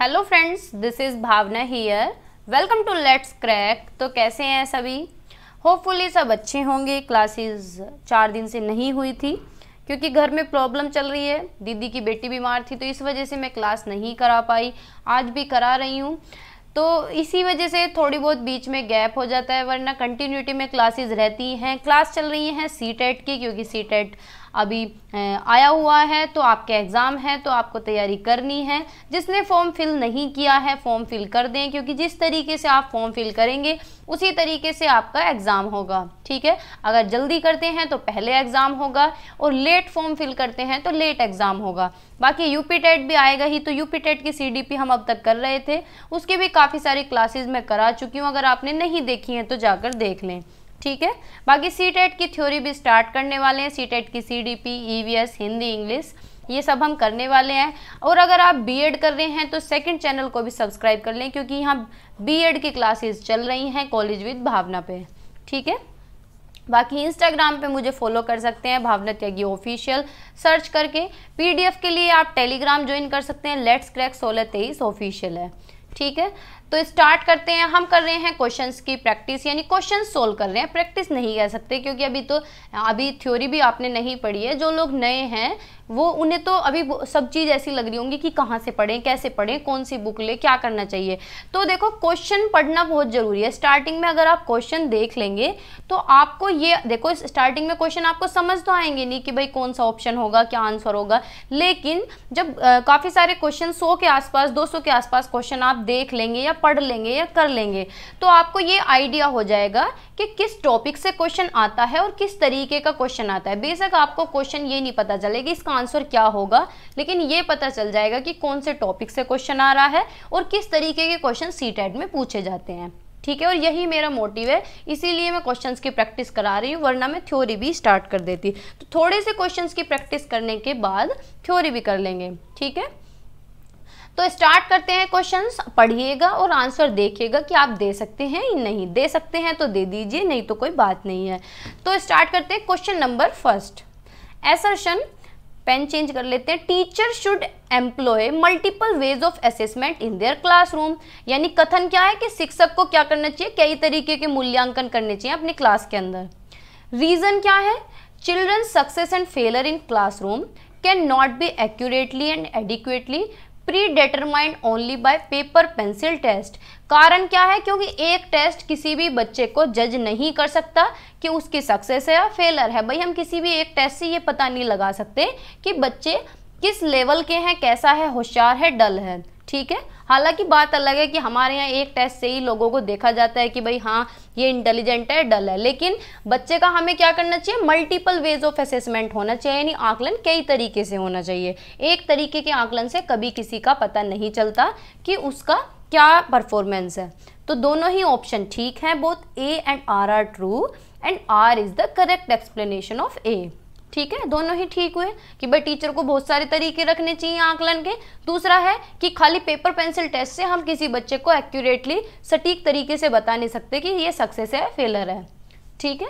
hello friends this is Bhavna here welcome to let's crack तो कैसे हैं सभी होपफुली सब अच्छे होंगे क्लासेस चार दिन से नहीं हुई थी क्योंकि घर में प्रॉब्लम चल रही है दीदी की बेटी बीमार थी तो इस वजह से मैं क्लास नहीं करा पाई आज भी करा रही हूँ तो इसी वजह से थोड़ी बहुत बीच में गैप हो जाता है वरना कंटिन्यूटी में क्लासेस रहती हैं क्लास चल रही हैं सी टेट की क्योंकि सी टेट अभी आया हुआ है तो आपके एग्ज़ाम है तो आपको तैयारी करनी है जिसने फॉर्म फिल नहीं किया है फॉर्म फिल कर दें क्योंकि जिस तरीके से आप फॉर्म फिल करेंगे उसी तरीके से आपका एग्ज़ाम होगा ठीक है अगर जल्दी करते हैं तो पहले एग्ज़ाम होगा और लेट फॉर्म फिल करते हैं तो लेट एग्ज़ाम होगा बाकी यूपी टेट भी आएगा ही तो यूपी टेट की सी हम अब तक कर रहे थे उसके भी काफ़ी सारी क्लासेज मैं करा चुकी हूँ अगर आपने नहीं देखी है तो जाकर देख लें ठीक है बाकी सी टेट e की थ्योरी भी स्टार्ट करने वाले हैं सी टेट e की C D P E V S Hindi English ये सब हम करने वाले हैं और अगर आप बीएड कर रहे हैं तो सेकंड चैनल को भी सब्सक्राइब कर लें क्योंकि यहाँ बीएड की क्लासेस चल रही हैं कॉलेज विद भावना पे ठीक है बाकी इंस्टाग्राम पे मुझे फॉलो कर सकते हैं भावना त्यागी ऑफिशियल सर्च करके पीडीएफ के लिए आप टेलीग्राम ज्वाइन कर सकते हैं लेट्स क्रैक सोलह तेईस ऑफिशियल है ठीक है तो स्टार्ट करते हैं हम कर रहे हैं क्वेश्चन की प्रैक्टिस यानी क्वेश्चन सोल्व कर रहे हैं प्रैक्टिस नहीं कह सकते क्योंकि अभी तो अभी थ्योरी भी आपने नहीं पढ़ी है जो लोग नए हैं वो उन्हें तो अभी सब चीज़ ऐसी लग रही होंगी कि कहाँ से पढ़ें कैसे पढ़ें कौन सी बुक ले क्या करना चाहिए तो देखो क्वेश्चन पढ़ना बहुत ज़रूरी है स्टार्टिंग में अगर आप क्वेश्चन देख लेंगे तो आपको ये देखो स्टार्टिंग में क्वेश्चन आपको समझ तो आएंगे नहीं कि भाई कौन सा ऑप्शन होगा क्या आंसर होगा लेकिन जब काफ़ी सारे क्वेश्चन सौ के आसपास दो के आसपास क्वेश्चन आप देख लेंगे या पढ़ लेंगे या कर लेंगे तो आपको ये आइडिया हो जाएगा कि किस टॉपिक से क्वेश्चन आता है और किस तरीके का क्वेश्चन आता है बेशक आपको क्वेश्चन ये नहीं पता चलेगा इसका आंसर क्या होगा लेकिन ये पता चल जाएगा कि कौन से टॉपिक से क्वेश्चन आ रहा है और किस तरीके के क्वेश्चन सी में पूछे जाते हैं ठीक है और यही मेरा मोटिव है इसीलिए मैं क्वेश्चंस की प्रैक्टिस करा रही हूँ वरना मैं थ्योरी भी स्टार्ट कर देती तो थोड़े से क्वेश्चंस की प्रैक्टिस करने के बाद थ्योरी भी कर लेंगे ठीक है तो स्टार्ट करते हैं क्वेश्चंस पढ़िएगा और आंसर देखिएगा कि आप दे सकते हैं या नहीं दे सकते हैं तो दे दीजिए नहीं तो कोई बात नहीं है तो स्टार्ट करते हैं question number first assertion pen change कर लेते हैं teacher should employ multiple ways of assessment in their classroom यानी कथन क्या है कि शिक्षक को क्या करना चाहिए कई तरीके के मूल्यांकन करने चाहिए अपने क्लास के अंदर रीज़न क्या है children success and failure in classroom can not be accurately and adequately predetermined only by paper pencil test कारण क्या है क्योंकि एक टेस्ट किसी भी बच्चे को जज नहीं कर सकता कि उसकी सक्सेस है या फेलर है भाई हम किसी भी एक टेस्ट से ये पता नहीं लगा सकते कि बच्चे किस लेवल के हैं कैसा है होशियार है डल है ठीक है हालांकि बात अलग है कि हमारे यहाँ एक टेस्ट से ही लोगों को देखा जाता है कि भाई हाँ ये इंटेलिजेंट है डल है लेकिन बच्चे का हमें क्या करना चाहिए मल्टीपल वेज ऑफ असेसमेंट होना चाहिए यानी आकलन कई तरीके से होना चाहिए एक तरीके के आकलन से कभी किसी का पता नहीं चलता कि उसका क्या परफॉर्मेंस है तो दोनों ही ऑप्शन ठीक हैं both A and R are true and R is the correct explanation of A ठीक है दोनों ही ठीक हुए कि भाई टीचर को बहुत सारे तरीके रखने चाहिए आंकलन के दूसरा है कि खाली पेपर पेंसिल टेस्ट से हम किसी बच्चे को एक्यूरेटली सटीक तरीके से बता नहीं सकते कि ये सक्सेस है फेलर है ठीक है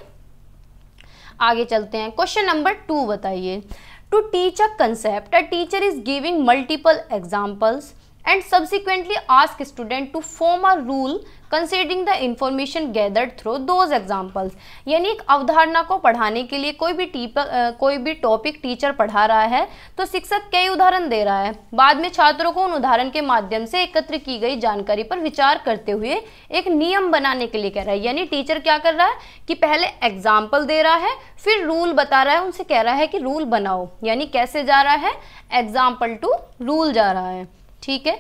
आगे चलते हैं क्वेश्चन नंबर टू बताइए to teach a concept a teacher is giving multiple examples and subsequently ask student to form a rule considering the information gathered through those examples यानी एक अवधारणा को पढ़ाने के लिए कोई भी टीप कोई भी टॉपिक टीचर पढ़ा रहा है तो शिक्षक कई उदाहरण दे रहा है बाद में छात्रों को उन उदाहरण के माध्यम से एकत्र की गई जानकारी पर विचार करते हुए एक नियम बनाने के लिए कह रहा है यानी टीचर क्या कर रहा है कि पहले एग्जाम्पल दे रहा है फिर रूल बता रहा है उनसे कह रहा है कि रूल बनाओ यानी कैसे जा रहा है एग्जाम्पल टू रूल जा रहा है ठीक है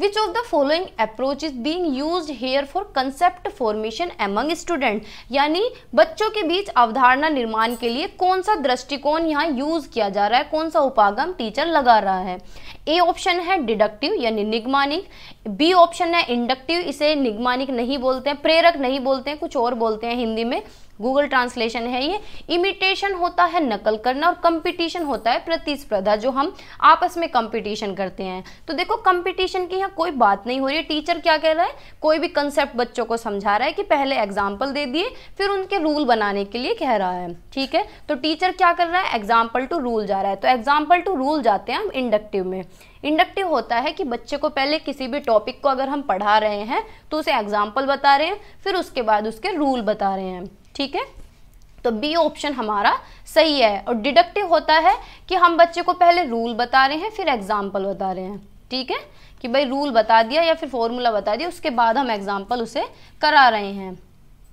which of the following approach is being use here for concept formation among student यानी बच्चों के बीच अवधारणा निर्माण के लिए कौन सा दृष्टिकोण यहाँ यूज किया जा रहा है कौन सा उपागम टीचर लगा रहा है ए ऑप्शन है डिडक्टिव यानी निगमानिक बी ऑप्शन है इंडक्टिव इसे निगमानिक नहीं बोलते हैं प्रेरक नहीं बोलते हैं कुछ और बोलते हैं हिंदी में गूगल ट्रांसलेशन है ये इमिटेशन होता है नकल करना और कंपटीशन होता है प्रतिस्पर्धा जो हम आपस में कंपटीशन करते हैं तो देखो कंपटीशन की यहाँ कोई बात नहीं हो रही टीचर क्या कह रहा है कोई भी कंसेप्ट बच्चों को समझा रहा है कि पहले एग्जाम्पल दे दिए फिर उनके रूल बनाने के लिए कह रहा है ठीक है तो टीचर क्या कर रहा है एग्जाम्पल टू रूल जा रहा है तो एग्जाम्पल टू रूल जाते हैं हम इंडक्टिव में इंडक्टिव होता है कि बच्चे को पहले किसी भी टॉपिक को अगर हम पढ़ा रहे हैं तो उसे एग्जाम्पल बता रहे हैं फिर उसके बाद उसके रूल बता रहे हैं ठीक है तो बी ऑप्शन हमारा सही है और डिडक्टिव होता है कि हम बच्चे को पहले रूल बता रहे हैं फिर एग्जाम्पल बता रहे हैं ठीक है कि भाई रूल बता दिया या फिर फॉर्मूला बता दिया उसके बाद हम एग्जाम्पल उसे करा रहे हैं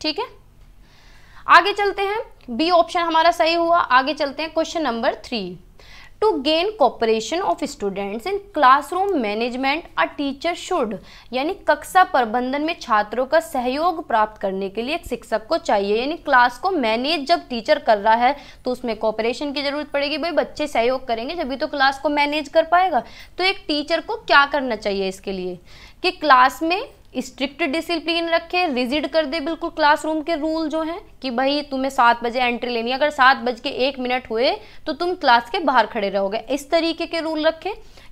ठीक है आगे चलते हैं बी ऑप्शन हमारा सही हुआ आगे चलते हैं question number three to gain cooperation of students in classroom management a teacher should यानी कक्षा प्रबंधन में छात्रों का सहयोग प्राप्त करने के लिए एक शिक्षक को चाहिए यानी क्लास को मैनेज जब टीचर कर रहा है तो उसमें कॉपरेशन की ज़रूरत पड़ेगी भाई बच्चे सहयोग करेंगे जब भी तो क्लास को मैनेज कर पाएगा तो एक टीचर को क्या करना चाहिए इसके लिए कि क्लास में स्ट्रिक्ट डिसिप्लिन रखे रिजिड कर दे बिल्कुल क्लासरूम के रूल जो हैं कि भाई तुम्हें सात बजे एंट्री लेनी है अगर सात बज के एक मिनट हुए तो तुम क्लास के बाहर खड़े रहोगे इस तरीके के रूल रखें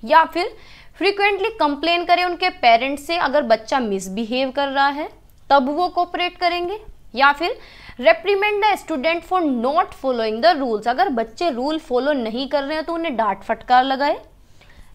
या फिर फ्रिक्वेंटली कंप्लेन करें उनके पेरेंट्स से अगर बच्चा मिसबिहेव कर रहा है तब वो कोऑपरेट करेंगे या फिर reprimand the student for not following the rules अगर बच्चे रूल फॉलो नहीं कर रहे हैं तो उन्हें डांट फटकार लगाए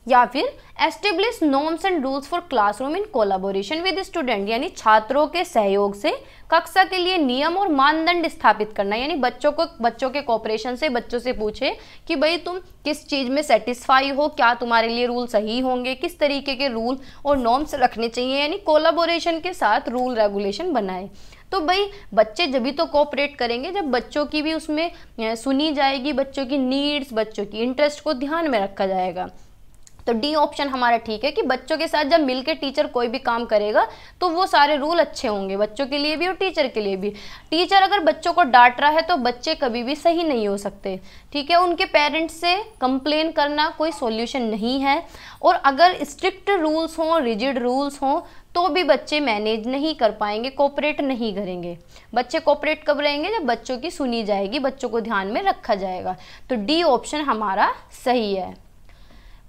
या फिर establish norms and rules for classroom in collaboration with student यानी छात्रों के सहयोग से कक्षा के लिए नियम और मानदंड स्थापित करना यानी बच्चों को बच्चों के कॉपरेशन से बच्चों से पूछे कि भाई तुम किस चीज़ में सेटिस्फाई हो क्या तुम्हारे लिए रूल सही होंगे किस तरीके के रूल और नॉर्म्स रखने चाहिए यानी कोलाबोरेशन के साथ रूल रेगुलेशन बनाए तो भाई बच्चे जब भी तो कोऑपरेट करेंगे जब बच्चों की भी उसमें सुनी जाएगी बच्चों की नीड्स बच्चों की इंटरेस्ट को ध्यान में रखा जाएगा तो डी ऑप्शन हमारा ठीक है कि बच्चों के साथ जब मिलकर टीचर कोई भी काम करेगा तो वो सारे रूल अच्छे होंगे बच्चों के लिए भी और टीचर के लिए भी टीचर अगर बच्चों को डांट रहा है तो बच्चे कभी भी सही नहीं हो सकते ठीक है उनके पेरेंट्स से कंप्लेन करना कोई सॉल्यूशन नहीं है और अगर स्ट्रिक्ट रूल्स हों रिजिड रूल्स हों तो भी बच्चे मैनेज नहीं कर पाएंगे कोऑपरेट नहीं करेंगे बच्चे कोऑपरेट कब रहेंगे जब बच्चों की सुनी जाएगी बच्चों को ध्यान में रखा जाएगा तो डी ऑप्शन हमारा सही है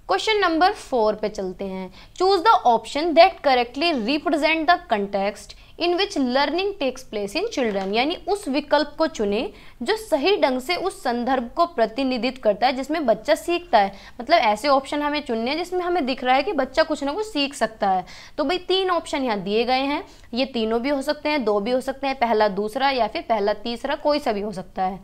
क्वेश्चन नंबर फोर पे चलते हैं choose the option that correctly represent the context in which learning takes place in children यानी उस विकल्प को चुने जो सही ढंग से उस संदर्भ को प्रतिनिधित्व करता है जिसमें बच्चा सीखता है मतलब ऐसे ऑप्शन हमें चुनने हैं जिसमें हमें दिख रहा है कि बच्चा कुछ ना कुछ सीख सकता है तो भाई तीन ऑप्शन यहाँ दिए गए हैं ये तीनों भी हो सकते हैं दो भी हो सकते हैं पहला दूसरा या फिर पहला तीसरा कोई सा भी हो सकता है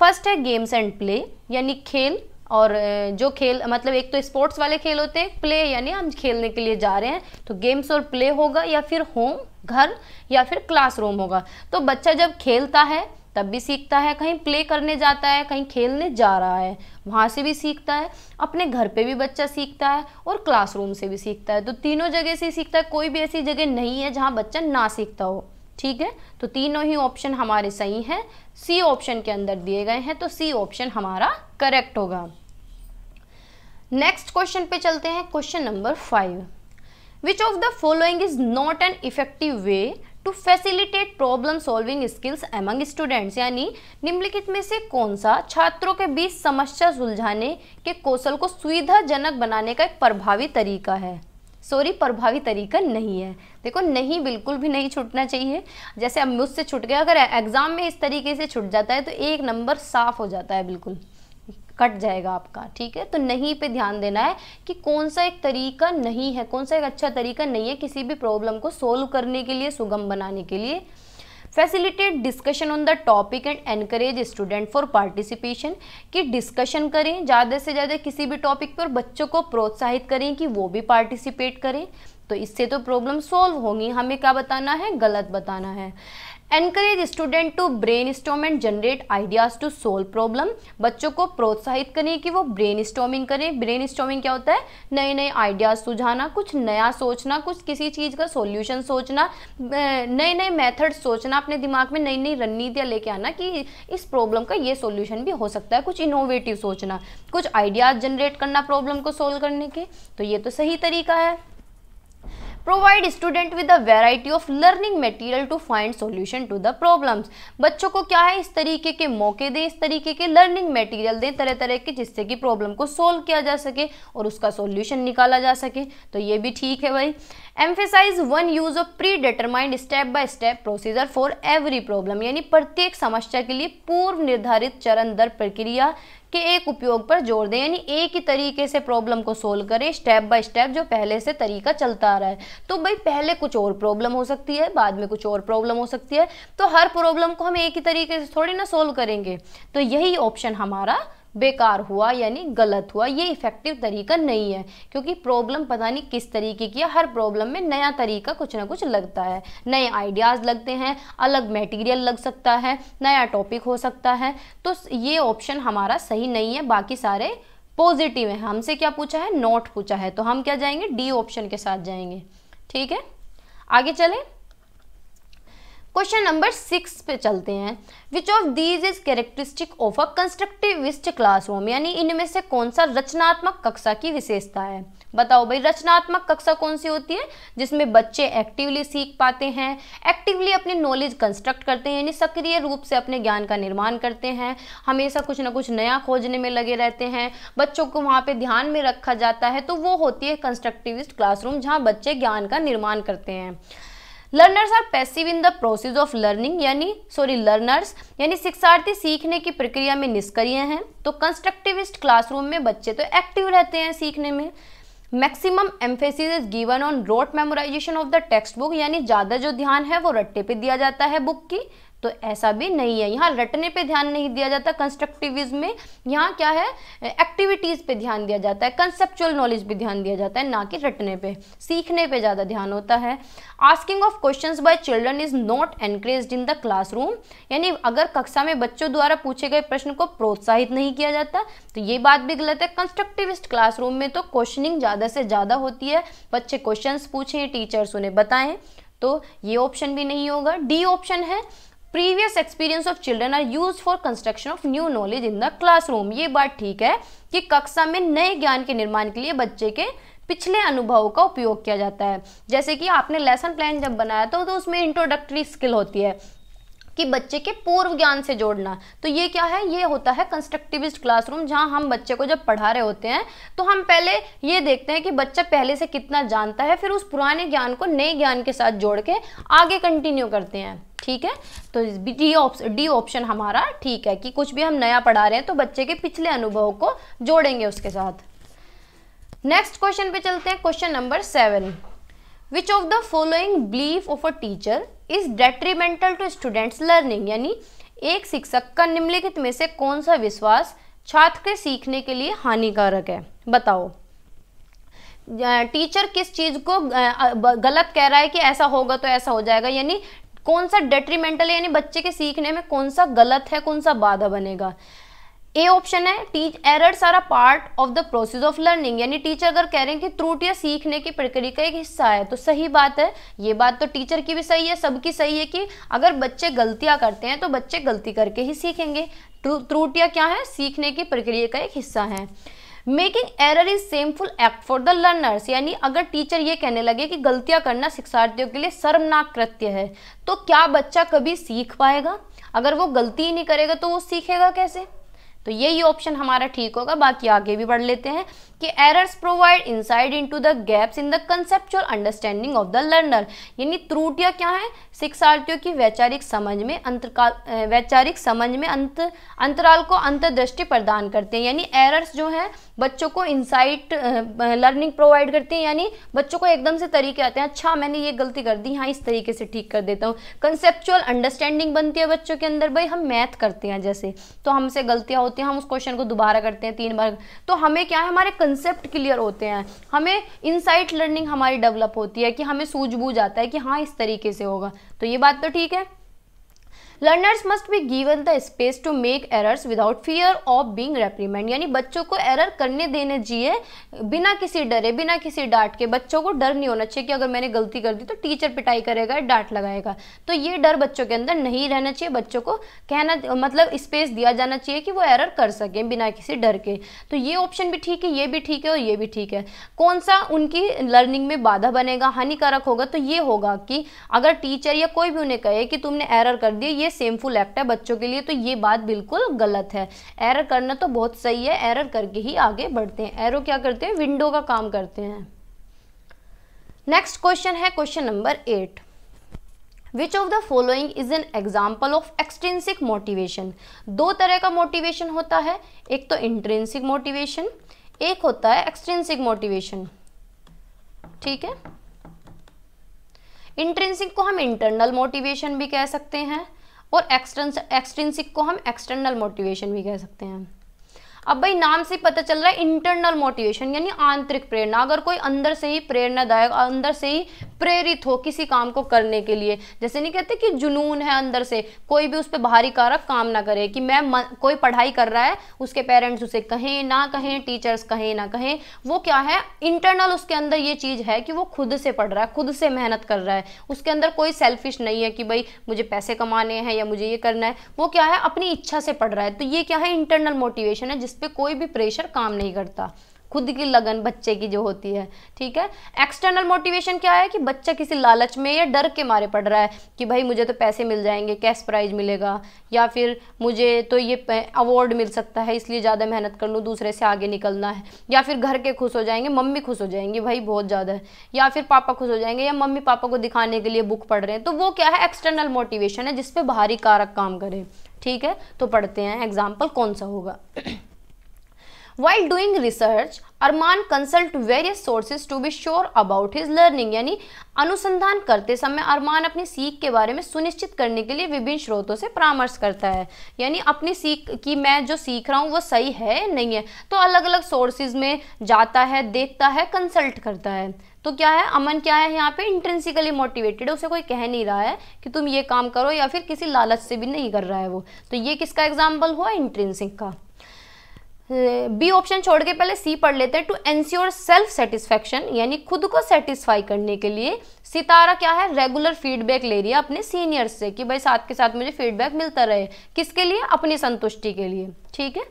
फर्स्ट है गेम्स एंड प्ले यानी खेल और जो खेल मतलब एक तो स्पोर्ट्स वाले खेल होते हैं प्ले यानी हम खेलने के लिए जा रहे हैं तो गेम्स और प्ले होगा या फिर होम घर या फिर क्लासरूम होगा तो बच्चा जब खेलता है तब भी सीखता है कहीं प्ले करने जाता है कहीं खेलने जा रहा है वहाँ से भी सीखता है अपने घर पे भी बच्चा सीखता है और क्लासरूम से भी सीखता है तो तीनों जगह से सीखता है कोई भी ऐसी जगह नहीं है जहाँ बच्चा ना सीखता हो ठीक है तो तीनों ही ऑप्शन हमारे सही हैं सी ऑप्शन के अंदर दिए गए हैं तो सी ऑप्शन हमारा करेक्ट होगा नेक्स्ट क्वेश्चन पे चलते हैं question number five which of the following is not an effective way to facilitate problem solving skills among students यानी निम्नलिखित में से कौन सा छात्रों के बीच समस्या सुलझाने के कौशल को सुविधाजनक बनाने का एक प्रभावी तरीका है सॉरी प्रभावी तरीका नहीं है देखो नहीं बिल्कुल भी नहीं छूटना चाहिए जैसे अब मुझसे छूट गया अगर एग्ज़ाम में इस तरीके से छूट जाता है तो एक नंबर साफ हो जाता है बिल्कुल कट जाएगा आपका ठीक है तो नहीं पे ध्यान देना है कि कौन सा एक तरीका नहीं है कौन सा एक अच्छा तरीका नहीं है किसी भी प्रॉब्लम को सोल्व करने के लिए सुगम बनाने के लिए facilitate discussion on the topic and encourage student for participation कि डिस्कशन करें ज़्यादा से ज़्यादा किसी भी टॉपिक पर बच्चों को प्रोत्साहित करें कि वो भी पार्टिसिपेट करें तो इससे तो प्रॉब्लम सॉल्व होंगी हमें क्या बताना है गलत बताना है encourage student to brainstorm and generate ideas to solve problem बच्चों को प्रोत्साहित करें कि वो ब्रेन स्टोमिंग करें ब्रेन स्टोमिंग क्या होता है नए नए आइडियाज सुझाना कुछ नया सोचना कुछ किसी चीज़ का सोल्यूशन सोचना नए नए मेथड सोचना अपने दिमाग में नई नई रणनीतियाँ लेके आना कि इस प्रॉब्लम का ये सोल्यूशन भी हो सकता है कुछ इनोवेटिव सोचना कुछ आइडियाज जनरेट करना प्रॉब्लम को सोल्व करने के तो ये तो सही तरीका है provide student with a variety of learning material to find solution to the problems बच्चों को क्या है इस तरीके के मौके दें इस तरीके के लर्निंग मटेरियल दें तरह तरह के जिससे कि प्रॉब्लम को सोल्व किया जा सके और उसका सोल्यूशन निकाला जा सके तो ये भी ठीक है भाई emphasize one use of predetermined step by step procedure for every problem यानी प्रत्येक समस्या के लिए पूर्व निर्धारित चरण दर प्रक्रिया के एक उपयोग पर जोर दें यानी एक ही तरीके से प्रॉब्लम को सोल्व करें स्टेप बाय स्टेप जो पहले से तरीका चलता आ रहा है तो भाई पहले कुछ और प्रॉब्लम हो सकती है बाद में कुछ और प्रॉब्लम हो सकती है तो हर प्रॉब्लम को हम एक ही तरीके से थोड़ी ना सोल्व करेंगे तो यही ऑप्शन हमारा बेकार हुआ यानी गलत हुआ ये इफ़ेक्टिव तरीका नहीं है क्योंकि प्रॉब्लम पता नहीं किस तरीके की है हर प्रॉब्लम में नया तरीका कुछ ना कुछ लगता है नए आइडियाज़ लगते हैं अलग मटेरियल लग सकता है नया टॉपिक हो सकता है तो ये ऑप्शन हमारा सही नहीं है बाकी सारे पॉजिटिव है हमसे क्या पूछा है नॉट पूछा है तो हम क्या जाएंगे डी ऑप्शन के साथ जाएंगे ठीक है आगे चलें क्वेश्चन नंबर सिक्स पे चलते हैं which of these is characteristic of a constructivist classroom यानी इनमें से कौन सा रचनात्मक कक्षा की विशेषता है बताओ भाई रचनात्मक कक्षा कौन सी होती है जिसमें बच्चे एक्टिवली सीख पाते हैं एक्टिवली अपनी नॉलेज कंस्ट्रक्ट करते हैं यानी सक्रिय रूप से अपने ज्ञान का निर्माण करते हैं हमेशा कुछ ना कुछ नया खोजने में लगे रहते हैं बच्चों को वहाँ पे ध्यान में रखा जाता है तो वो होती है कंस्ट्रक्टिविस्ट क्लासरूम जहाँ बच्चे ज्ञान का निर्माण करते हैं learners are passive in the process of learning यानी सॉरी लर्नर्स यानी शिक्षार्थी सीखने की प्रक्रिया में निष्क्रिय हैं तो कंस्ट्रक्टिविस्ट क्लासरूम में बच्चे तो एक्टिव रहते हैं सीखने में maximum emphasis is given on rote memorization of the textbook यानी ज़्यादा जो ध्यान है वो रट्टे पे दिया जाता है बुक की तो ऐसा भी नहीं है यहाँ रटने पे ध्यान नहीं दिया जाता कंस्ट्रक्टिविज्म में यहाँ क्या है एक्टिविटीज़ पे ध्यान दिया जाता है कंसेप्चुअल नॉलेज पे ध्यान दिया जाता है ना कि रटने पे सीखने पे ज़्यादा ध्यान होता है asking of question by children is not encourage in the class यानी अगर कक्षा में बच्चों द्वारा पूछे गए प्रश्न को प्रोत्साहित नहीं किया जाता तो ये बात भी गलत है कंस्ट्रक्टिविस्ट क्लास में तो क्वेश्चनिंग ज़्यादा से ज़्यादा होती है बच्चे क्वेश्चन पूछें टीचर्स उन्हें बताएं तो ये ऑप्शन भी नहीं होगा डी ऑप्शन है previous experience of children are use for construction of new knowledge in the classroom ये बात ठीक है कि कक्षा में नए ज्ञान के निर्माण के लिए बच्चे के पिछले अनुभवों का उपयोग किया जाता है जैसे कि आपने लेसन प्लान जब बनाया तो, तो उसमें इंट्रोडक्टरी स्किल होती है कि बच्चे के पूर्व ज्ञान से जोड़ना तो ये क्या है ये होता है कंस्ट्रक्टिविस्ट क्लासरूम जहाँ हम बच्चे को जब पढ़ा रहे होते हैं तो हम पहले ये देखते हैं कि बच्चा पहले से कितना जानता है फिर उस पुराने ज्ञान को नए ज्ञान के साथ जोड़ के आगे कंटिन्यू करते हैं ठीक है तो डी ऑप्शन डी ऑप्शन हमारा ठीक है कि कुछ भी हम नया पढ़ा रहे हैं तो बच्चे के पिछले अनुभव को जोड़ेंगे उसके साथ नेक्स्ट क्वेश्चन पे चलते हैं question number seven which of the following belief of a teacher is detrimental to students learning यानी एक शिक्षक का निम्नलिखित में से कौन सा विश्वास छात्र के सीखने के लिए हानिकारक है बताओ टीचर किस चीज़ को गलत कह रहा है कि ऐसा होगा तो ऐसा हो जाएगा यानी कौन सा डेट्रीमेंटल यानी बच्चे के सीखने में कौन सा गलत है कौन सा बाधा बनेगा ए ऑप्शन है teach errors are a part of the process of learning यानी टीचर अगर कह रहे हैं कि त्रुटियां सीखने की प्रक्रिया का एक हिस्सा है तो सही बात है ये बात तो टीचर की भी सही है सबकी सही है कि अगर बच्चे गलतियां करते हैं तो बच्चे गलती करके ही सीखेंगे त्रुटियां क्या है सीखने की प्रक्रिया का एक हिस्सा है making error is shameful act for the learners यानी अगर टीचर ये कहने लगे कि गलतियां करना शिक्षार्थियों के लिए शर्मनाक कृत्य है तो क्या बच्चा कभी सीख पाएगा अगर वो गलती ही नहीं करेगा तो वो सीखेगा कैसे तो यही ऑप्शन हमारा ठीक होगा बाकी आगे भी बढ़ लेते हैं कि errors provide inside into the gaps in the conceptual understanding of the learner यानी त्रुटियाँ क्या हैं शिक्षार्थियों की वैचारिक समझ में अंतरकाल वैचारिक समझ में अंत अंतराल को अंतर्दृष्टि प्रदान करते हैं यानी एरर्स जो हैं बच्चों को इंसाइट लर्निंग प्रोवाइड करती हैं यानी बच्चों को एकदम से तरीके आते हैं अच्छा मैंने ये गलती कर दी हाँ इस तरीके से ठीक कर देता हूँ कंसेप्चुअल अंडरस्टैंडिंग बनती है बच्चों के अंदर भाई हम मैथ करते हैं जैसे तो हमसे गलतियाँ होती हैं हम उस क्वेश्चन को दोबारा करते हैं तीन बार तो हमें क्या है हमारे कंसेप्ट क्लियर होते हैं हमें इनसाइट लर्निंग हमारी डेवलप होती है कि हमें सूझबूझ आता है कि हाँ इस तरीके से होगा तो ये बात तो ठीक है learners must be given the space to make errors without fear of being reprimand यानी बच्चों को एरर करने देने चाहिए बिना किसी डरे बिना किसी डांट के बच्चों को डर नहीं होना चाहिए कि अगर मैंने गलती कर दी तो टीचर पिटाई करेगा डांट लगाएगा तो ये डर बच्चों के अंदर नहीं रहना चाहिए बच्चों को कहना मतलब स्पेस दिया जाना चाहिए कि वो एरर कर सकें बिना किसी डर के तो ये ऑप्शन भी ठीक है ये भी ठीक है और ये भी ठीक है कौन सा उनकी लर्निंग में बाधा बनेगा हानिकारक होगा तो ये होगा कि अगर टीचर या कोई भी उन्हें कहे कि तुमने एरर कर दिया ये ये सेमफुल एक्ट है बच्चों के लिए तो ये बात बिल्कुल गलत है एरर करना तो बहुत सही है एरर करके ही आगे बढ़ते हैं एरो क्या करते हैं विंडो का काम करते हैं नेक्स्ट क्वेश्चन है question number eight which of the following is an example of extrinsic motivation दो तरह का मोटिवेशन होता है एक तो इंटरेंसिक मोटिवेशन एक होता है एक्सटेंसिक मोटिवेशन ठीक है इंटरेंसिक को हम इंटरनल मोटिवेशन भी कह सकते हैं और एक्सटेंस एक्सटेंसिक को हम एक्सटर्नल मोटिवेशन भी कह सकते हैं अब भाई नाम से पता चल रहा है इंटरनल मोटिवेशन यानी आंतरिक प्रेरणा अगर कोई अंदर से ही प्रेरणादायक अंदर से ही प्रेरित हो किसी काम को करने के लिए जैसे नहीं कहते कि जुनून है अंदर से कोई भी उस पर बाहरी कारक काम ना करे कि मैं कोई पढ़ाई कर रहा है उसके पेरेंट्स उसे कहें ना कहें टीचर्स कहें ना कहें वो क्या है इंटरनल उसके अंदर ये चीज़ है कि वो खुद से पढ़ रहा है खुद से मेहनत कर रहा है उसके अंदर कोई सेल्फिश नहीं है कि भाई मुझे पैसे कमाने हैं या मुझे ये करना है वो क्या है अपनी इच्छा से पढ़ रहा है तो ये क्या है इंटरनल मोटिवेशन है जिस पे कोई भी प्रेशर काम नहीं करता खुद की लगन बच्चे की जो होती है ठीक है एक्सटर्नल मोटिवेशन क्या है कि बच्चा किसी लालच में या डर के मारे पड़ रहा है कि भाई मुझे तो पैसे मिल जाएंगे कैश प्राइज मिलेगा या फिर मुझे तो ये अवार्ड मिल सकता है इसलिए ज़्यादा मेहनत कर लूँ दूसरे से आगे निकलना है या फिर घर के खुश हो जाएंगे मम्मी खुश हो जाएंगी भाई बहुत ज़्यादा या फिर पापा खुश हो जाएंगे या मम्मी पापा को दिखाने के लिए बुक पढ़ रहे हैं तो वो क्या है एक्सटर्नल मोटिवेशन है जिसपे बाहरी कारक काम करें ठीक है तो पढ़ते हैं एग्जाम्पल कौन सा होगा while doing research Arman consult various sources to be sure about his learning यानी अनुसंधान करते समय अरमान अपनी सीख के बारे में सुनिश्चित करने के लिए विभिन्न स्रोतों से परामर्श करता है यानी अपनी सीख की मैं जो सीख रहा हूँ वो सही है नहीं है तो अलग अलग सोर्सेज में जाता है देखता है कंसल्ट करता है तो क्या है अमन क्या है यहाँ पे इंट्रेंसिकली मोटिवेटेड है उसे कोई कह नहीं रहा है कि तुम ये काम करो या फिर किसी लालच से भी नहीं कर रहा है वो तो ये किसका एग्जाम्पल हुआ इंट्रेंसिक का बी ऑप्शन छोड़ के पहले सी पढ़ लेते हैं टू एनश्योर सेल्फ सेटिस्फेक्शन यानी खुद को सेटिस्फाई करने के लिए सितारा क्या है रेगुलर फीडबैक ले रही है अपने सीनियर्स से कि भाई साथ के साथ मुझे फीडबैक मिलता रहे किसके लिए अपनी संतुष्टि के लिए ठीक है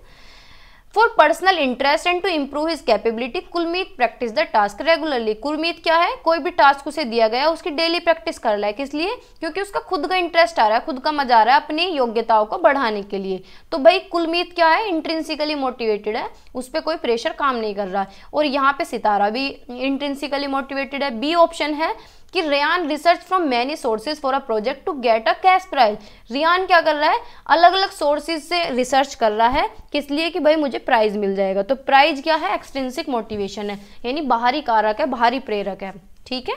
for personal interest and to improve his capability Kulmeet practice the task regularly Kulmeet क्या है कोई भी टास्क उसे दिया गया उसकी डेली प्रैक्टिस कर रहा है किस लिए क्योंकि उसका खुद का इंटरेस्ट आ रहा है खुद का मजा आ रहा है अपनी योग्यताओं को बढ़ाने के लिए तो भाई कुलमीत क्या है इंट्रेंसिकली मोटिवेटेड है उस पर कोई प्रेशर काम नहीं कर रहा है और यहाँ पे सितारा भी इंट्रेंसिकली मोटिवेटेड है बी ऑप्शन है कि Riyan research from many sources for a project to get a cash prize Riyan क्या कर रहा है अलग अलग सोर्सेज से रिसर्च कर रहा है किस लिए कि भाई मुझे प्राइज मिल जाएगा तो प्राइज क्या है एक्सटेंसिक मोटिवेशन है यानी बाहरी कारक है बाहरी प्रेरक है ठीक है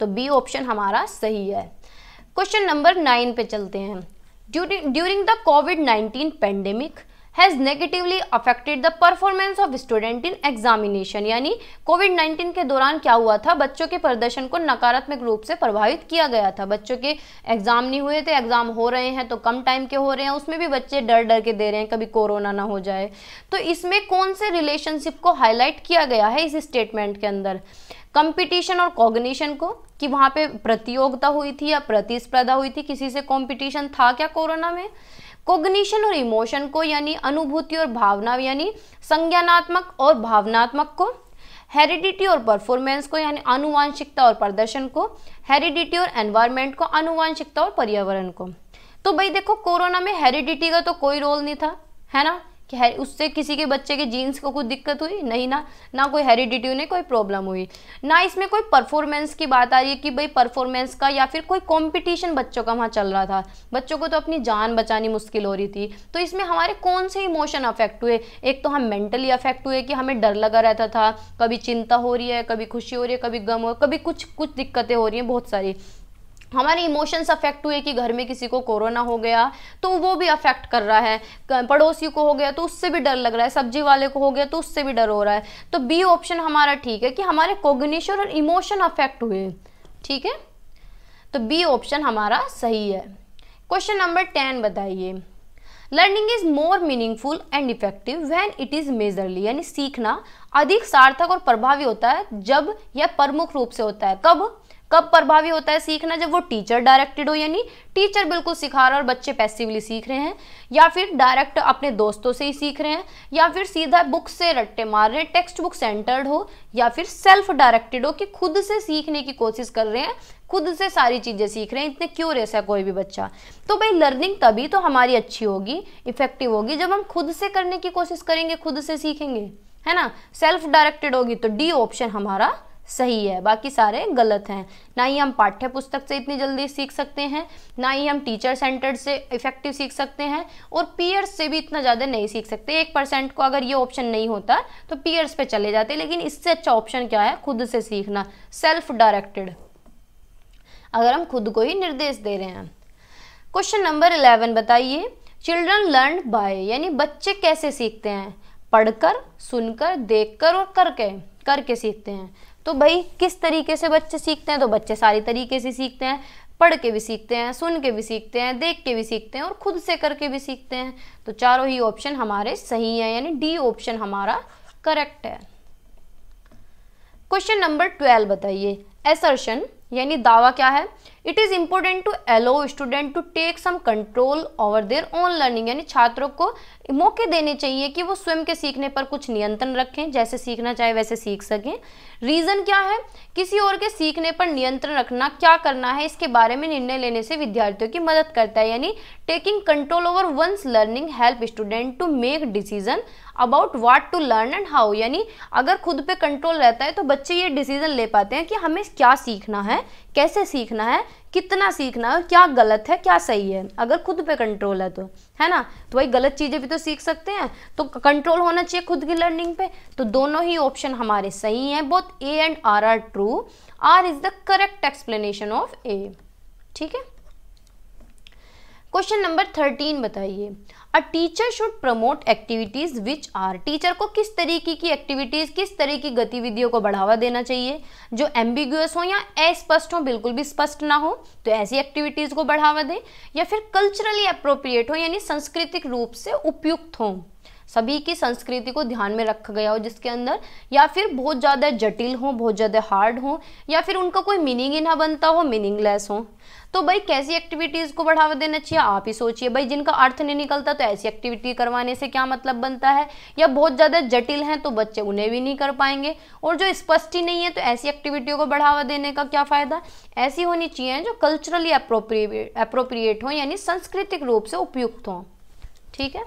तो बी ऑप्शन हमारा सही है क्वेश्चन नंबर नाइन पे चलते हैं during the COVID nineteen pandemic has negatively affected the performance of student in examination यानी कोविड 19 के दौरान क्या हुआ था बच्चों के प्रदर्शन को नकारात्मक रूप से प्रभावित किया गया था बच्चों के एग्जाम नहीं हुए थे एग्जाम हो रहे हैं तो कम टाइम के हो रहे हैं उसमें भी बच्चे डर डर के दे रहे हैं कभी कोरोना ना हो जाए तो इसमें कौन से रिलेशनशिप को हाईलाइट किया गया है इस स्टेटमेंट के अंदर कंपटीशन और कॉग्निशन को कि वहाँ पे प्रतियोगिता हुई थी या प्रतिस्पर्धा हुई थी किसी से कंपटीशन था क्या कोरोना में कोग्निशन और इमोशन को यानी अनुभूति और भावना यानी संज्ञानात्मक और भावनात्मक को हेरिडिटी और परफॉर्मेंस को यानी अनुवांशिकता और प्रदर्शन को हेरिडिटी और एनवायरमेंट को आनुवांशिकता और पर्यावरण को तो भाई देखो कोरोना में हेरिडिटी का तो कोई रोल नहीं था है ना कि उससे किसी के बच्चे के जीन्स को कोई दिक्कत हुई नहीं ना ना कोई हेरिडिटी उन्हें कोई प्रॉब्लम हुई ना इसमें कोई परफॉर्मेंस की बात आ रही है कि भाई परफॉर्मेंस का या फिर कोई कॉम्पिटिशन बच्चों का वहाँ चल रहा था बच्चों को तो अपनी जान बचानी मुश्किल हो रही थी तो इसमें हमारे कौन से इमोशन अफेक्ट हुए एक तो हम मेंटली अफेक्ट हुए कि हमें डर लगा रहता था कभी चिंता हो रही है कभी खुशी हो रही है कभी गम हो कभी कुछ कुछ दिक्कतें हो रही हैं बहुत सारी हमारे इमोशंस अफेक्ट हुए कि घर में किसी को कोरोना हो गया तो वो भी अफेक्ट कर रहा है पड़ोसी को हो गया तो उससे भी डर लग रहा है सब्जी वाले को हो गया तो उससे भी डर हो रहा है तो बी ऑप्शन हमारा ठीक है कि हमारे कोग्निशन और इमोशन अफेक्ट हुए ठीक है तो बी ऑप्शन हमारा सही है क्वेश्चन नंबर टेन बताइए learning is more meaningful and effective when it is majorly यानी सीखना अधिक सार्थक और प्रभावी होता है जब यह प्रमुख रूप से होता है कब कब प्रभावी होता है सीखना जब वो टीचर डायरेक्टेड हो यानी टीचर बिल्कुल सिखा रहा है और बच्चे पैसिवली सीख रहे हैं या फिर डायरेक्ट अपने दोस्तों से ही सीख रहे हैं या फिर सीधा बुक से रट्टे मार रहे हैं टेक्स्ट बुक सेंटर्ड हो या फिर सेल्फ डायरेक्टेड हो कि खुद से सीखने की कोशिश कर रहे हैं खुद से सारी चीज़ें सीख रहे हैं इतने क्यूरियस है कोई भी बच्चा तो भाई लर्निंग तभी तो हमारी अच्छी होगी इफेक्टिव होगी जब हम खुद से करने की कोशिश करेंगे खुद से सीखेंगे है ना सेल्फ डायरेक्टेड होगी तो डी ऑप्शन हमारा सही है बाकी सारे गलत हैं ना ही हम पाठ्य पुस्तक से इतनी जल्दी सीख सकते हैं ना ही हम टीचर सेंटर से इफेक्टिव सीख सकते हैं और पीयर्स से भी इतना ज़्यादा नहीं सीख सकते एक परसेंट को अगर ये ऑप्शन नहीं होता तो पीयर्स पे चले जाते लेकिन इससे अच्छा ऑप्शन क्या है खुद से सीखना सेल्फ डायरेक्टेड अगर हम खुद को ही निर्देश दे रहे हैं क्वेश्चन नंबर इलेवन बताइए चिल्ड्रन लर्न बाय यानी बच्चे कैसे सीखते हैं पढ़कर सुनकर देखकर और करके करके सीखते हैं तो भाई किस तरीके से बच्चे सीखते हैं तो बच्चे सारी तरीके से सीखते हैं पढ़ के भी सीखते हैं सुन के भी सीखते हैं देख के भी सीखते हैं और खुद से करके भी सीखते हैं तो चारों ही ऑप्शन हमारे सही हैं यानी डी ऑप्शन हमारा करेक्ट है क्वेश्चन नंबर ट्वेल्व बताइए एसर्शन यानी दावा क्या है it is important to allow student to take some control over their own learning यानी छात्रों को मौके देने चाहिए कि वो स्वयं के सीखने पर कुछ नियंत्रण रखें जैसे सीखना चाहे वैसे सीख सकें रीज़न क्या है किसी और के सीखने पर नियंत्रण रखना क्या करना है इसके बारे में निर्णय लेने से विद्यार्थियों की मदद करता है यानी taking control over one's learning help student to make decision about what to learn and how यानी अगर खुद पे कंट्रोल रहता है तो बच्चे ये डिसीजन ले पाते हैं कि हमें क्या सीखना है कैसे सीखना है कितना सीखना है और क्या गलत है क्या सही है अगर खुद पे कंट्रोल है तो है ना तो वही गलत चीज़ें भी तो सीख सकते हैं तो कंट्रोल होना चाहिए खुद की लर्निंग पे तो दोनों ही ऑप्शन हमारे सही हैं both A and R are true R is the correct explanation of A ठीक है क्वेश्चन नंबर थर्टीन बताइए a teacher should promote activities which are teacher को किस तरीके की एक्टिविटीज़ किस तरह की गतिविधियों को बढ़ावा देना चाहिए जो एम्बिगुअस हो या अस्पष्ट हो बिल्कुल भी स्पष्ट ना हो तो ऐसी एक्टिविटीज़ को बढ़ावा दें या फिर कल्चरली अप्रोप्रिएट हो यानी सांस्कृतिक रूप से उपयुक्त हों सभी की संस्कृति को ध्यान में रखा गया हो जिसके अंदर या फिर बहुत ज़्यादा जटिल हो बहुत ज़्यादा हार्ड हो या फिर उनका कोई मीनिंग ही ना बनता हो मीनिंगलेस हो तो भाई कैसी एक्टिविटीज़ को बढ़ावा देना चाहिए आप ही सोचिए भाई जिनका अर्थ नहीं निकलता तो ऐसी एक्टिविटी करवाने से क्या मतलब बनता है या बहुत ज़्यादा जटिल हैं तो बच्चे उन्हें भी नहीं कर पाएंगे और जो स्पष्ट ही नहीं है तो ऐसी एक्टिविटियों को बढ़ावा देने का क्या फ़ायदा ऐसी होनी चाहिए जो कल्चरली अप्रोप्रिएट हों यानी सांस्कृतिक रूप से उपयुक्त हों ठीक है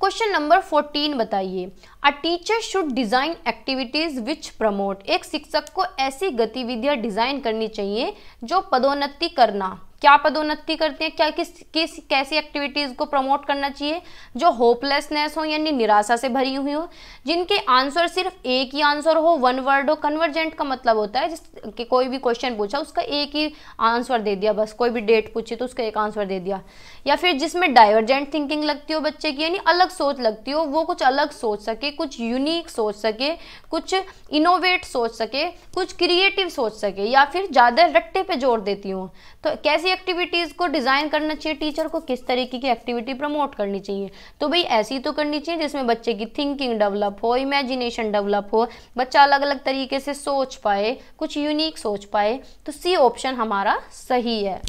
क्वेश्चन नंबर फोर्टीन बताइए a teacher should design activities which promote एक शिक्षक को ऐसी गतिविधियां डिज़ाइन करनी चाहिए जो पदोन्नति करना क्या पदोन्नति करते हैं क्या किस किस कैसी एक्टिविटीज़ को प्रमोट करना चाहिए जो होपलेसनेस हो यानी निराशा से भरी हुई हो जिनके आंसर सिर्फ एक ही आंसर हो वन वर्ड हो कन्वर्जेंट का मतलब होता है जिस कि कोई भी क्वेश्चन पूछा उसका एक ही आंसर दे दिया बस कोई भी डेट पूछी तो उसका एक आंसर दे दिया या फिर जिसमें डाइवर्जेंट थिंकिंग लगती हो बच्चे की यानी अलग सोच लगती हो वो कुछ अलग सोच सके सके कुछ यूनिक सोच सके कुछ इनोवेट सोच सके कुछ क्रिएटिव सोच सके या फिर ज़्यादा रट्टे पे जोर देती हूँ तो कैसी एक्टिविटीज़ को डिज़ाइन करना चाहिए टीचर को किस तरीके की एक्टिविटी प्रमोट करनी चाहिए तो भाई ऐसी तो करनी चाहिए जिसमें बच्चे की थिंकिंग डेवलप हो इमेजिनेशन डेवलप हो बच्चा अलग अलग तरीके से सोच पाए कुछ यूनिक सोच पाए तो सी ऑप्शन हमारा सही है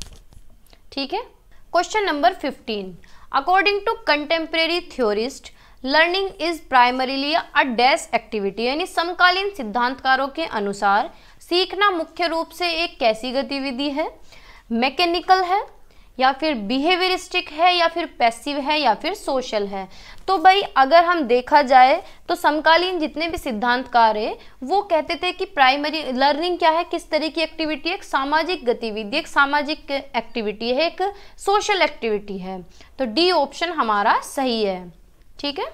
ठीक है question number fifteen according to contemporary theorist learning is primarily a dash activity यानी समकालीन सिद्धांतकारों के अनुसार सीखना मुख्य रूप से एक कैसी गतिविधि है मैकेनिकल है या फिर बिहेवियरिस्टिक है या फिर पैसिव है या फिर सोशल है तो भाई अगर हम देखा जाए तो समकालीन जितने भी सिद्धांतकार हैं वो कहते थे कि प्राइमरी लर्निंग क्या है किस तरह की एक्टिविटी एक सामाजिक गतिविधि एक सामाजिक एक्टिविटी है एक सोशल एक्टिविटी है तो डी ऑप्शन हमारा सही है ठीक है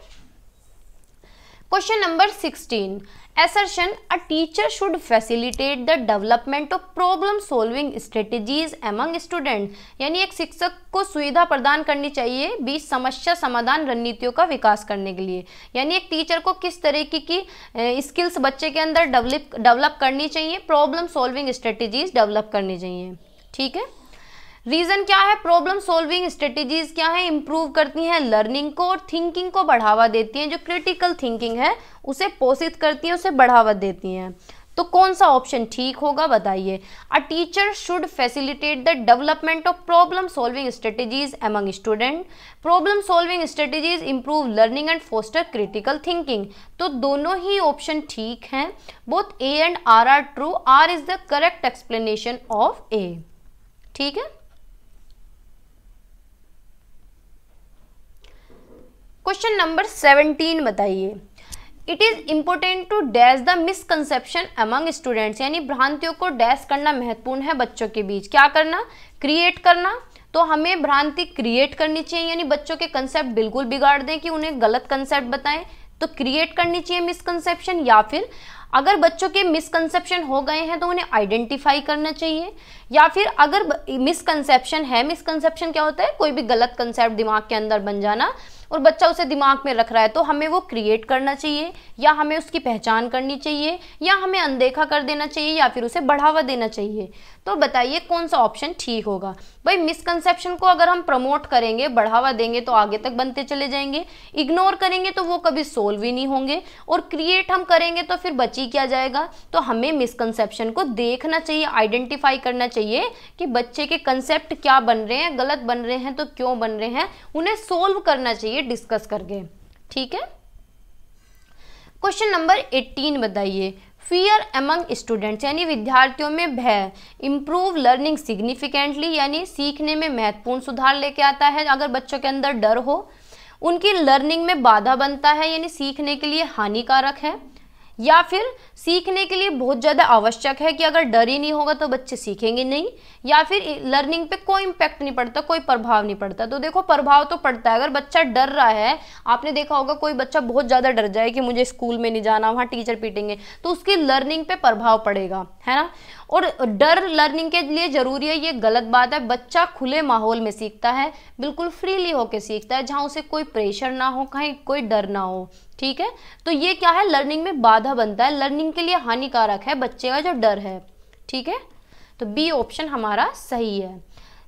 question number sixteen assertion a teacher should facilitate the development of problem solving strategies among student यानी एक शिक्षक को सुविधा प्रदान करनी चाहिए बीच समस्या समाधान रणनीतियों का विकास करने के लिए यानी एक टीचर को किस तरीके की स्किल्स बच्चे के अंदर डेवलप डेवलप करनी चाहिए प्रॉब्लम सॉल्विंग स्ट्रेटजीज डेवलप करनी चाहिए ठीक है रीजन क्या है प्रॉब्लम सॉल्विंग स्ट्रेटेजीज क्या है इंप्रूव करती हैं लर्निंग को और थिंकिंग को बढ़ावा देती हैं जो क्रिटिकल थिंकिंग है उसे पोषित करती हैं उसे बढ़ावा देती हैं तो कौन सा ऑप्शन ठीक होगा बताइए a teacher should facilitate the development of problem solving strategies among student problem solving strategies improve learning and foster critical thinking तो दोनों ही ऑप्शन ठीक हैं both A and R are true R is the correct explanation of A ठीक है question number seventeen बताइए it is important to dash the misconception among students यानी भ्रांतियों को डैश करना महत्वपूर्ण है बच्चों के बीच क्या करना क्रिएट करना तो हमें भ्रांति क्रिएट करनी चाहिए यानी बच्चों के कंसेप्ट बिल्कुल बिगाड़ दें कि उन्हें गलत कंसेप्ट बताएं तो क्रिएट करनी चाहिए मिसकनसेप्शन या फिर अगर बच्चों के मिसकनसेप्शन हो गए हैं तो उन्हें आइडेंटिफाई करना चाहिए या फिर अगर मिसकंसेप्शन है मिसकंसेप्शन क्या होता है कोई भी गलत कंसेप्ट दिमाग के अंदर बन जाना और बच्चा उसे दिमाग में रख रहा है तो हमें वो क्रिएट करना चाहिए या हमें उसकी पहचान करनी चाहिए या हमें अनदेखा कर देना चाहिए या फिर उसे बढ़ावा देना चाहिए तो बताइए कौन सा ऑप्शन ठीक होगा भाई मिसकंसेप्शन को अगर हम प्रमोट करेंगे बढ़ावा देंगे तो आगे तक बनते चले जाएंगे इग्नोर करेंगे तो वो कभी सोल्व ही नहीं होंगे और क्रिएट हम करेंगे तो फिर बची क्या जाएगा तो हमें मिसकंसेप्शन को देखना चाहिए आइडेंटिफाई करना चाहिए चाहिए कि बच्चे के कंसेप्ट क्या बन रहे हैं गलत बन रहे हैं तो क्यों बन रहे हैं उन्हें सोल्व करना चाहिए डिस्कस करके ठीक है क्वेश्चन नंबर एट्टीन बताइए फियर एमंग स्टूडेंट्स यानी विद्यार्थियों में भय इम्प्रूव लर्निंग सिग्निफिकेंटली यानी सीखने में महत्वपूर्ण सुधार लेके आता है अगर बच्चों के अंदर डर हो उनकी लर्निंग में बाधा बनता है यानी सीखने के लिए हानिकारक है या फिर सीखने के लिए बहुत ज़्यादा आवश्यक है कि अगर डर ही नहीं होगा तो बच्चे सीखेंगे नहीं या फिर लर्निंग पे कोई इम्पैक्ट नहीं पड़ता कोई प्रभाव नहीं पड़ता तो देखो प्रभाव तो पड़ता है अगर बच्चा डर रहा है आपने देखा होगा कोई बच्चा बहुत ज़्यादा डर जाए कि मुझे स्कूल में नहीं जाना वहाँ टीचर पीटेंगे तो उसकी लर्निंग पर प्रभाव पड़ेगा है ना और डर लर्निंग के लिए ज़रूरी है ये गलत बात है बच्चा खुले माहौल में सीखता है बिल्कुल फ्रीली होकर सीखता है जहाँ उसे कोई प्रेशर ना हो कहीं कोई डर ना हो ठीक है तो ये क्या है लर्निंग में बाधा बनता है लर्निंग उनके लिए हानिकारक है बच्चे का जो डर है ठीक है तो बी ऑप्शन हमारा सही है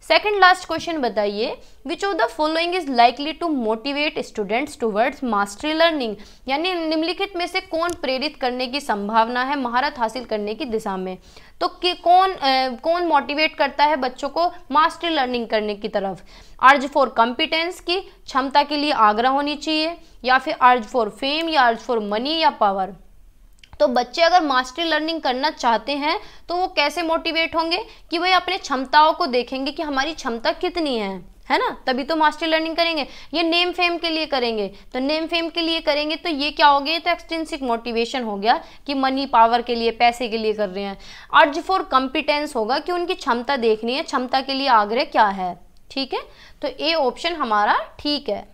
सेकेंड लास्ट क्वेश्चन बताइए which of the following is likely to motivate students towards mastery learning यानी निम्नलिखित में से कौन प्रेरित करने की संभावना है महारत हासिल करने की दिशा में तो कि कौन आ, कौन मोटिवेट करता है बच्चों को मास्टरी लर्निंग करने की तरफ अर्ज फॉर कॉम्पिटेंस की क्षमता के लिए आग्रह होनी चाहिए या फिर अर्ज फॉर फेम या अर्ज फॉर मनी या पावर तो बच्चे अगर मास्टरी लर्निंग करना चाहते हैं तो वो कैसे मोटिवेट होंगे कि वह अपने क्षमताओं को देखेंगे कि हमारी क्षमता कितनी है है ना तभी तो मास्टर लर्निंग करेंगे ये नेम फेम के लिए करेंगे तो नेम फेम के लिए करेंगे तो ये क्या हो गया तो एक्सटेंसिक मोटिवेशन हो गया कि मनी पावर के लिए पैसे के लिए कर रहे हैं अर्ज फॉर कॉम्पिटेंस होगा कि उनकी क्षमता देखनी है क्षमता के लिए आग्रह क्या है ठीक है तो ए ऑप्शन हमारा ठीक है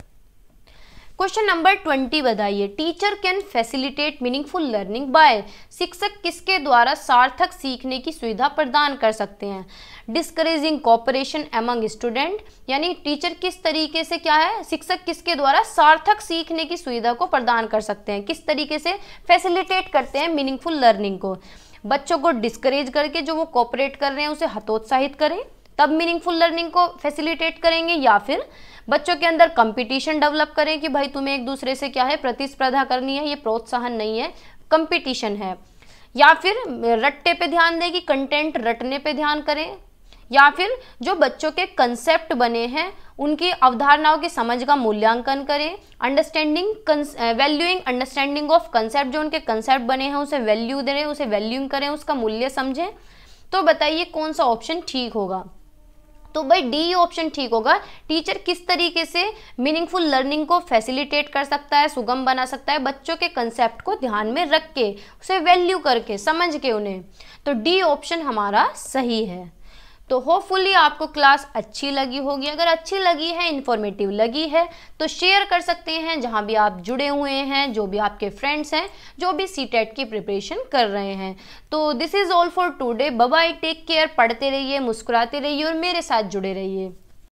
क्वेश्चन नंबर ट्वेंटी बताइए teacher can facilitate meaningful learning by शिक्षक किसके द्वारा सार्थक सीखने की सुविधा प्रदान कर सकते हैं डिस्करेजिंग कॉपरेशन एमंग स्टूडेंट यानी टीचर किस तरीके से क्या है शिक्षक किसके द्वारा सार्थक सीखने की सुविधा को प्रदान कर सकते हैं किस तरीके से फैसिलिटेट करते हैं मीनिंगफुल लर्निंग को बच्चों को डिस्करेज करके जो वो कॉपरेट कर रहे हैं उसे हतोत्साहित करें तब मीनिंगफुल लर्निंग को फैसिलिटेट करेंगे या फिर बच्चों के अंदर कंपटीशन डेवलप करें कि भाई तुम्हें एक दूसरे से क्या है प्रतिस्पर्धा करनी है ये प्रोत्साहन नहीं है कंपटीशन है या फिर रट्टे पे ध्यान दें कि कंटेंट रटने पे ध्यान करें या फिर जो बच्चों के कंसेप्ट बने हैं उनकी अवधारणाओं की समझ का मूल्यांकन करें understanding valuing understanding of concept जो उनके कंसेप्ट बने हैं उसे वैल्यू दें उसे वैल्यूइंग करें उसका मूल्य समझें तो बताइए कौन सा ऑप्शन ठीक होगा तो भाई डी ऑप्शन ठीक होगा टीचर किस तरीके से मीनिंगफुल लर्निंग को फैसिलिटेट कर सकता है सुगम बना सकता है बच्चों के कंसेप्ट को ध्यान में रख के उसे वैल्यू करके समझ के उन्हें तो डी ऑप्शन हमारा सही है तो होपफुली आपको क्लास अच्छी लगी होगी अगर अच्छी लगी है इन्फॉर्मेटिव लगी है तो शेयर कर सकते हैं जहाँ भी आप जुड़े हुए हैं जो भी आपके फ्रेंड्स हैं जो भी सी e की प्रिपरेशन कर रहे हैं तो this is all for today bye take care पढ़ते रहिए मुस्कुराते रहिए और मेरे साथ जुड़े रहिए